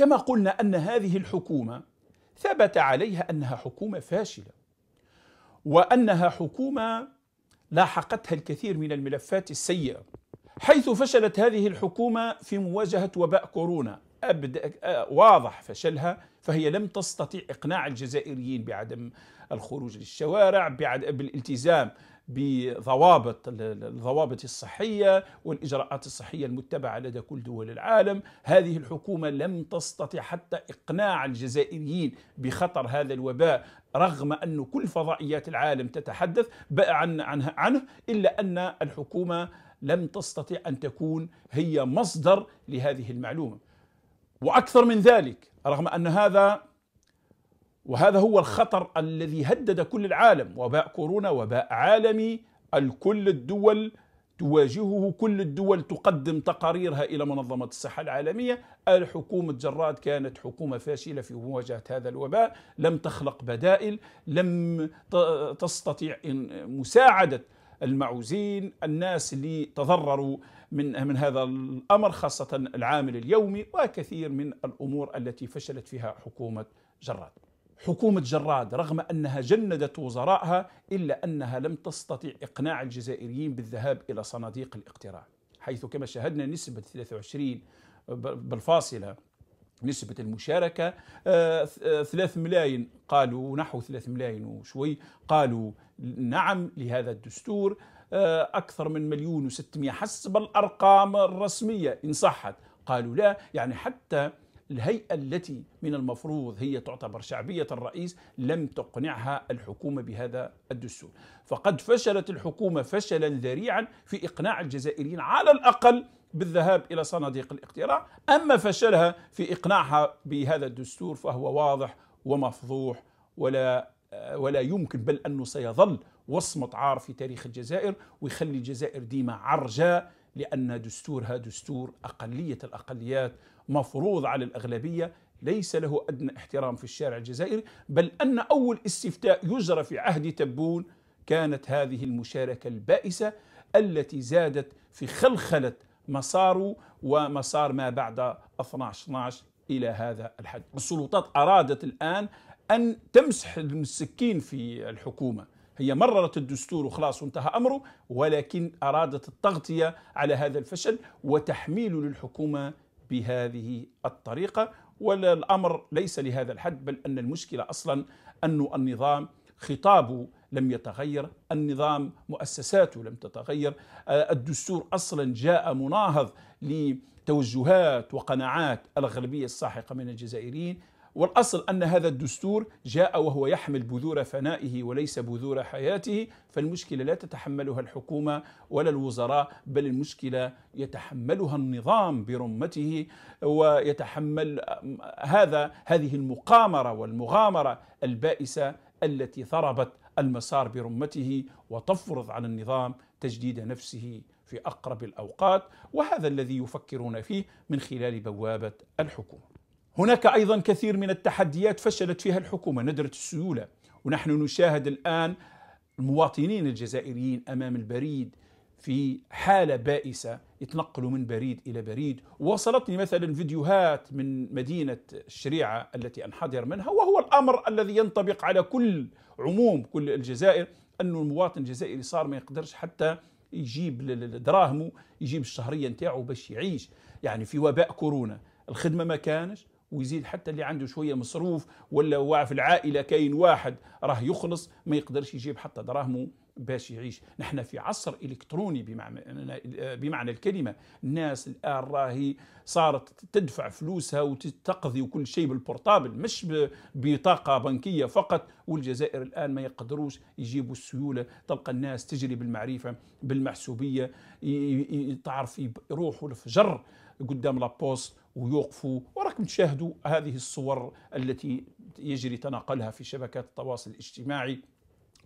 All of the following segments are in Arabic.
كما قلنا أن هذه الحكومة ثبت عليها أنها حكومة فاشلة وأنها حكومة لاحقتها الكثير من الملفات السيئة حيث فشلت هذه الحكومة في مواجهة وباء كورونا آه، واضح فشلها فهي لم تستطيع إقناع الجزائريين بعدم الخروج للشوارع بعد بالالتزام بضوابط الضوابط الصحية والإجراءات الصحية المتبعة لدى كل دول العالم هذه الحكومة لم تستطع حتى إقناع الجزائريين بخطر هذا الوباء رغم أن كل فضائيات العالم تتحدث عن عنه, عنه إلا أن الحكومة لم تستطع أن تكون هي مصدر لهذه المعلومة وأكثر من ذلك رغم أن هذا وهذا هو الخطر الذي هدد كل العالم وباء كورونا وباء عالمي الكل الدول تواجهه كل الدول تقدم تقاريرها إلى منظمة الصحة العالمية الحكومة جراد كانت حكومة فاشلة في مواجهة هذا الوباء لم تخلق بدائل لم تستطيع مساعدة المعوزين الناس اللي تضرروا من من هذا الامر خاصه العامل اليومي وكثير من الامور التي فشلت فيها حكومه جراد حكومة جراد رغم أنها جندت وزرائها إلا أنها لم تستطع إقناع الجزائريين بالذهاب إلى صناديق الاقتراع حيث كما شاهدنا نسبة 23 بالفاصلة نسبة المشاركة 3 آه، آه، ملايين قالوا نحو 3 ملايين وشوي قالوا نعم لهذا الدستور آه، أكثر من مليون و600 حسب الأرقام الرسمية إن صحت قالوا لا يعني حتى الهيئة التي من المفروض هي تعتبر شعبية الرئيس لم تقنعها الحكومة بهذا الدستور فقد فشلت الحكومة فشلا ذريعا في إقناع الجزائريين على الأقل بالذهاب إلى صناديق الاقتراع أما فشلها في إقناعها بهذا الدستور فهو واضح ومفضوح ولا ولا يمكن بل أنه سيظل وصمة عار في تاريخ الجزائر ويخلي الجزائر ديما عرجاء لأن دستورها دستور أقلية الأقليات مفروض على الأغلبية ليس له أدنى احترام في الشارع الجزائري بل أن أول استفتاء يجرى في عهد تبون كانت هذه المشاركة البائسة التي زادت في خلخلة مساره ومسار ما بعد 12 12 إلى هذا الحد السلطات أرادت الآن أن تمسح السكين في الحكومة هي مررت الدستور وخلاص وانتهى أمره ولكن أرادت التغطية على هذا الفشل وتحميل للحكومة بهذه الطريقة والأمر ليس لهذا الحد بل أن المشكلة أصلا أن النظام خطابه لم يتغير النظام مؤسساته لم تتغير آه، الدستور أصلا جاء مناهض لتوجهات وقناعات الأغلبية الساحقة من الجزائريين والأصل أن هذا الدستور جاء وهو يحمل بذور فنائه وليس بذور حياته فالمشكلة لا تتحملها الحكومة ولا الوزراء بل المشكلة يتحملها النظام برمته ويتحمل هذا هذه المقامرة والمغامرة البائسة التي ضربت المسار برمته وتفرض على النظام تجديد نفسه في أقرب الأوقات وهذا الذي يفكرون فيه من خلال بوابة الحكومة هناك ايضا كثير من التحديات فشلت فيها الحكومه ندره السيوله ونحن نشاهد الان المواطنين الجزائريين امام البريد في حاله بائسه يتنقلوا من بريد الى بريد وصلتني مثلا فيديوهات من مدينه الشريعه التي انحدر منها وهو الامر الذي ينطبق على كل عموم كل الجزائر انه المواطن الجزائري صار ما يقدرش حتى يجيب دراهمه يجيب الشهريه نتاعو باش يعيش يعني في وباء كورونا الخدمه ما كانش ويزيد حتى اللي عنده شويه مصروف ولا في العائله كاين واحد راه يخلص ما يقدرش يجيب حتى دراهمه باش يعيش نحن في عصر إلكتروني بمعنى, بمعنى الكلمة الناس الآن راهي صارت تدفع فلوسها وتقضي وكل شيء بالبورتابل مش بطاقة بنكية فقط والجزائر الآن ما يقدروش يجيبوا السيولة تلقى الناس تجري بالمعرفة بالمحسوبية تعرف يروحوا الفجر قدام لابوست ويوقفوا وراكم تشاهدوا هذه الصور التي يجري تناقلها في شبكات التواصل الاجتماعي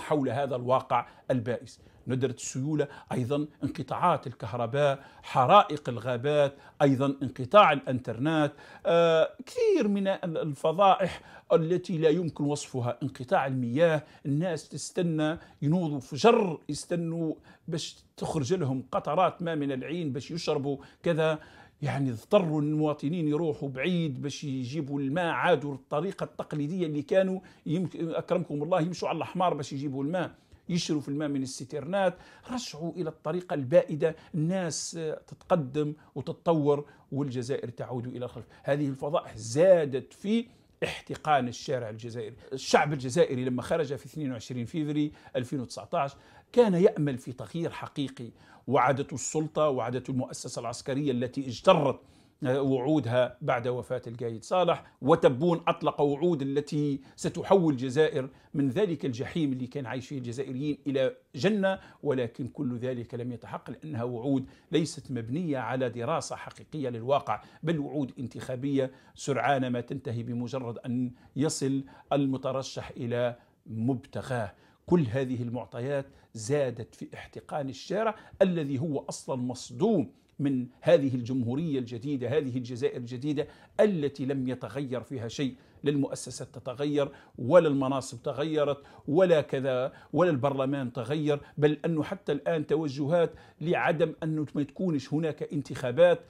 حول هذا الواقع البائس ندرة السيولة أيضا انقطاعات الكهرباء حرائق الغابات أيضا انقطاع الأنترنت آه، كثير من الفضائح التي لا يمكن وصفها انقطاع المياه الناس تستنى ينوضوا فجر يستنوا باش تخرج لهم قطرات ما من العين باش يشربوا كذا يعني اضطروا المواطنين يروحوا بعيد باش يجيبوا الماء عادوا الطريقه التقليديه اللي كانوا يمكن اكرمكم الله يمشوا على الحمار باش يجيبوا الماء يشروا في الماء من السيترنات رجعوا الى الطريقه البائده الناس تتقدم وتتطور والجزائر تعود الى الخلف هذه الفضائح زادت في احتقان الشارع الجزائري الشعب الجزائري لما خرج في 22 فيفري 2019 كان يأمل في تغيير حقيقي وعدته السلطة وعدته المؤسسة العسكرية التي اجترت وعودها بعد وفاة القايد صالح وتبون أطلق وعود التي ستحول الجزائر من ذلك الجحيم اللي كان عايش فيه الجزائريين إلى جنة ولكن كل ذلك لم يتحقق لأنها وعود ليست مبنية على دراسة حقيقية للواقع بل وعود انتخابية سرعان ما تنتهي بمجرد أن يصل المترشح إلى مبتغاه كل هذه المعطيات زادت في احتقان الشارع الذي هو اصلا مصدوم من هذه الجمهورية الجديدة هذه الجزائر الجديدة التي لم يتغير فيها شيء للمؤسسات تتغير ولا المناصب تغيرت ولا كذا ولا البرلمان تغير بل أنه حتى الآن توجهات لعدم أنه ما تكونش هناك انتخابات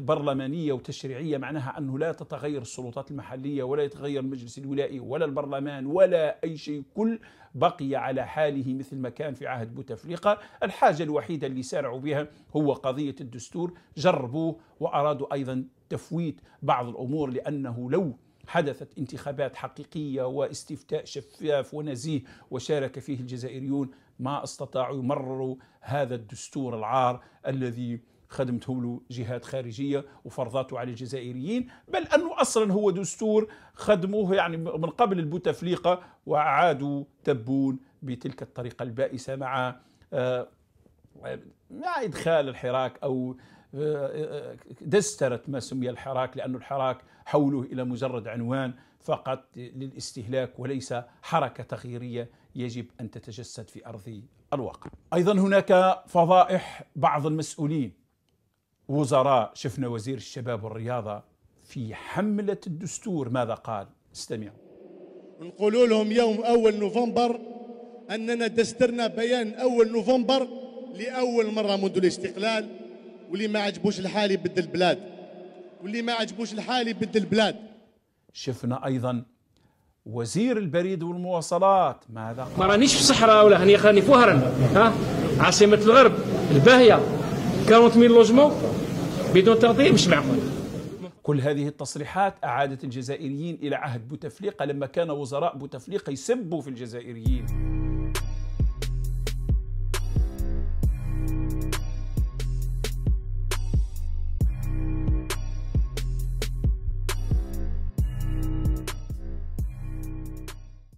برلمانية وتشريعية معناها أنه لا تتغير السلطات المحلية ولا يتغير المجلس الولائي ولا البرلمان ولا أي شيء كل بقي على حاله مثل ما كان في عهد بوتفليقة الحاجة الوحيدة اللي سارعوا بها هو قضية الدستور جربوه وأرادوا أيضا تفويت بعض الأمور لأنه لو حدثت انتخابات حقيقية واستفتاء شفاف ونزيه وشارك فيه الجزائريون ما استطاعوا يمرروا هذا الدستور العار الذي خدمته له جهات خارجيه وفرضاته على الجزائريين بل انه اصلا هو دستور خدموه يعني من قبل البوتفليقه وعادوا تبون بتلك الطريقه البائسه مع آه، مع ادخال الحراك او آه، آه، آه، دسترت ما سمي الحراك لأن الحراك حوله إلى مجرد عنوان فقط للاستهلاك وليس حركة تغييرية يجب أن تتجسد في أرض الواقع أيضا هناك فضائح بعض المسؤولين وزراء شفنا وزير الشباب والرياضة في حملة الدستور ماذا قال استمعوا نقول لهم يوم أول نوفمبر أننا دسترنا بيان أول نوفمبر لأول مرة منذ الاستقلال واللي ما عجبوش الحال يبدل البلاد واللي ما عجبوش الحال يبدل البلاد شفنا ايضا وزير البريد والمواصلات ماذا ما رانيش في الصحراء ولا هني خاني في وهران ها عاصمه الغرب الباهيه 40000 لوجمون بدون تغطيه مش معقول كل هذه التصريحات أعادت الجزائريين إلى عهد بوتفليقة لما كان وزراء بوتفليقة يسبوا في الجزائريين